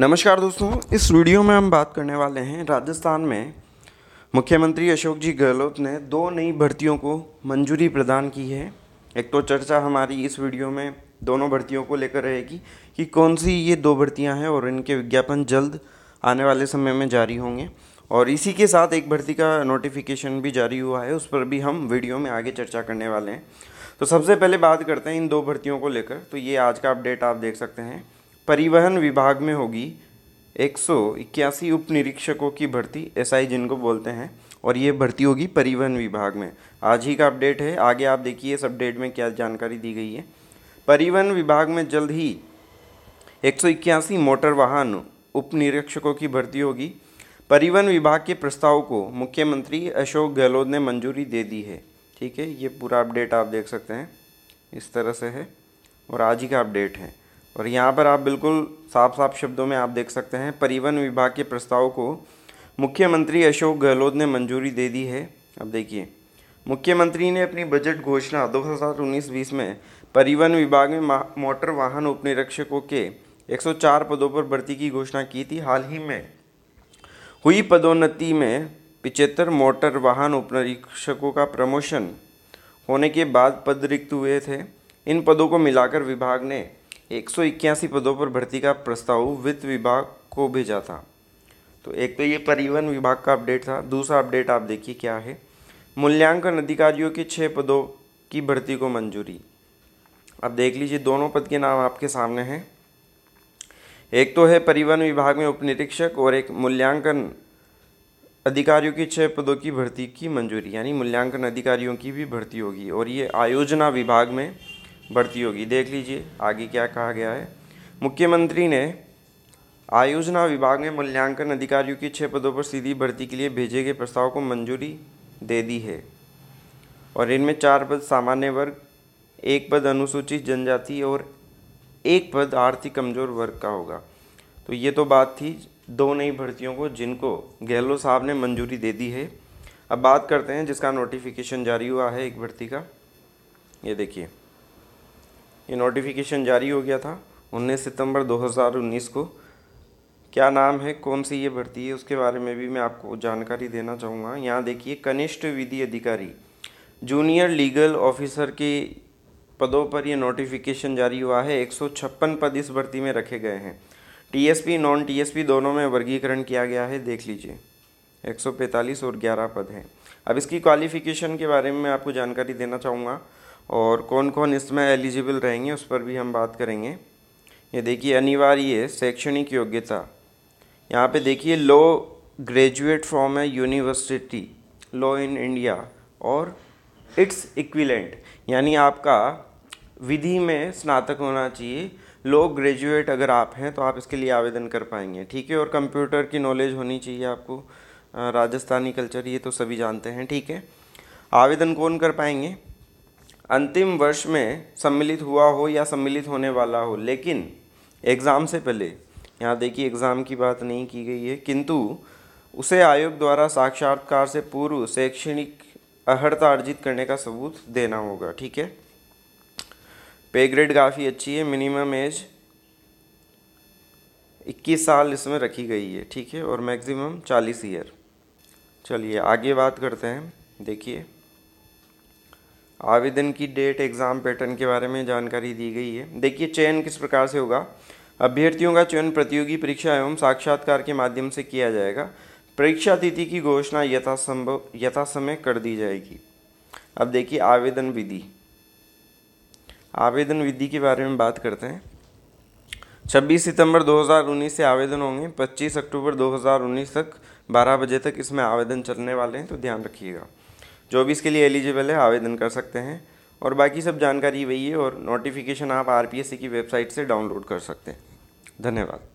नमस्कार दोस्तों इस वीडियो में हम बात करने वाले हैं राजस्थान में मुख्यमंत्री अशोक जी गहलोत ने दो नई भर्तियों को मंजूरी प्रदान की है एक तो चर्चा हमारी इस वीडियो में दोनों भर्तियों को लेकर रहेगी कि कौन सी ये दो भर्तियां हैं और इनके विज्ञापन जल्द आने वाले समय में जारी होंगे और इसी के साथ एक भर्ती का नोटिफिकेशन भी जारी हुआ है उस पर भी हम वीडियो में आगे चर्चा करने वाले हैं तो सबसे पहले बात करते हैं इन दो भर्तियों को लेकर तो ये आज का अपडेट आप देख सकते हैं परिवहन विभाग में होगी एक सौ इक्यासी उप निरीक्षकों की भर्ती एस आई जिनको बोलते हैं और ये भर्ती होगी परिवहन विभाग में आज ही का अपडेट है आगे आप देखिए इस अपडेट में क्या जानकारी दी गई है परिवहन विभाग में जल्द ही एक सौ इक्यासी मोटर वाहन उप निरीक्षकों की भर्ती होगी परिवहन विभाग के प्रस्ताव को मुख्यमंत्री अशोक गहलोत ने मंजूरी दे दी है ठीक है ये पूरा अपडेट आप देख सकते हैं इस तरह से है और आज ही का अपडेट है और यहाँ पर आप बिल्कुल साफ साफ शब्दों में आप देख सकते हैं परिवहन विभाग के प्रस्ताव को मुख्यमंत्री अशोक गहलोत ने मंजूरी दे दी है अब देखिए मुख्यमंत्री ने अपनी बजट घोषणा दो हज़ार उन्नीस में परिवहन विभाग में मोटर वाहन उपनिरीक्षकों के 104 पदों पर भर्ती की घोषणा की थी हाल ही में हुई पदोन्नति में पिचहत्तर मोटर वाहन उपनिरीक्षकों का प्रमोशन होने के बाद पद रिक्त हुए थे इन पदों को मिलाकर विभाग ने एक सौ इक्यासी पदों पर भर्ती का प्रस्ताव वित्त विभाग को भेजा था तो एक तो ये परिवहन विभाग का अपडेट था दूसरा अपडेट आप देखिए क्या है मूल्यांकन अधिकारियों के छः पदों की भर्ती को मंजूरी अब देख लीजिए दोनों पद के नाम आपके सामने हैं एक तो है परिवहन विभाग में उपनिरीक्षक और एक मूल्यांकन अधिकारियों के छः पदों की भर्ती की मंजूरी यानी मूल्यांकन अधिकारियों की भी भर्ती होगी और ये आयोजना विभाग में बढ़ती होगी देख लीजिए आगे क्या कहा गया है मुख्यमंत्री ने आयोजना विभाग में मूल्यांकन अधिकारियों की छः पदों पर सीधी भर्ती के लिए भेजे गए प्रस्ताव को मंजूरी दे दी है और इनमें चार पद सामान्य वर्ग एक पद अनुसूचित जनजाति और एक पद आर्थिक कमजोर वर्ग का होगा तो ये तो बात थी दो नई भर्तियों को जिनको गहलोत साहब ने मंजूरी दे दी है अब बात करते हैं जिसका नोटिफिकेशन जारी हुआ है एक भर्ती का ये देखिए ये नोटिफिकेशन जारी हो गया था 19 सितंबर 2019 को क्या नाम है कौन सी ये भर्ती है उसके बारे में भी मैं आपको जानकारी देना चाहूँगा यहाँ देखिए कनिष्ठ विधि अधिकारी जूनियर लीगल ऑफिसर के पदों पर यह नोटिफिकेशन जारी हुआ है एक पद इस भर्ती में रखे गए हैं टीएसपी नॉन टीएसपी दोनों में वर्गीकरण किया गया है देख लीजिए 145 और 11 पद हैं अब इसकी क्वालिफिकेशन के बारे में मैं आपको जानकारी देना चाहूँगा और कौन कौन इसमें एलिजिबल रहेंगे उस पर भी हम बात करेंगे ये देखिए अनिवार्य शैक्षणिक योग्यता यहाँ पे देखिए law graduate from a university law in India और इट्स इक्विलेंट यानी आपका विधि में स्नातक होना चाहिए लो ग्रेजुएट अगर आप हैं तो आप इसके लिए आवेदन कर पाएंगे ठीक है और कंप्यूटर की नॉलेज होनी चाहिए आपको राजस्थानी कल्चर ये तो सभी जानते हैं ठीक है आवेदन कौन कर पाएंगे अंतिम वर्ष में सम्मिलित हुआ हो या सम्मिलित होने वाला हो लेकिन एग्ज़ाम से पहले यहाँ देखिए एग्ज़ाम की बात नहीं की गई है किंतु उसे आयोग द्वारा साक्षात्कार से पूर्व शैक्षणिक अहर्ता अर्जित करने का सबूत देना होगा ठीक है पे ग्रेड काफ़ी अच्छी है मिनिमम एज 21 साल इसमें रखी गई है ठीक है और मैक्सिमम 40 ईयर चलिए आगे बात करते हैं देखिए आवेदन की डेट एग्ज़ाम पैटर्न के बारे में जानकारी दी गई है देखिए चयन किस प्रकार से होगा अभ्यर्थियों का चयन प्रतियोगी परीक्षा एवं साक्षात्कार के माध्यम से किया जाएगा परीक्षा तिथि की घोषणा यथासंभव यथासमय कर दी जाएगी अब देखिए आवेदन विधि आवेदन विधि के बारे में बात करते हैं 26 सितंबर 2019 से आवेदन होंगे 25 अक्टूबर 2019 तक 12 बजे तक इसमें आवेदन चलने वाले हैं तो ध्यान रखिएगा जो भी इसके लिए एलिजिबल है आवेदन कर सकते हैं और बाकी सब जानकारी वही है और नोटिफिकेशन आप आर की वेबसाइट से डाउनलोड कर सकते हैं धन्यवाद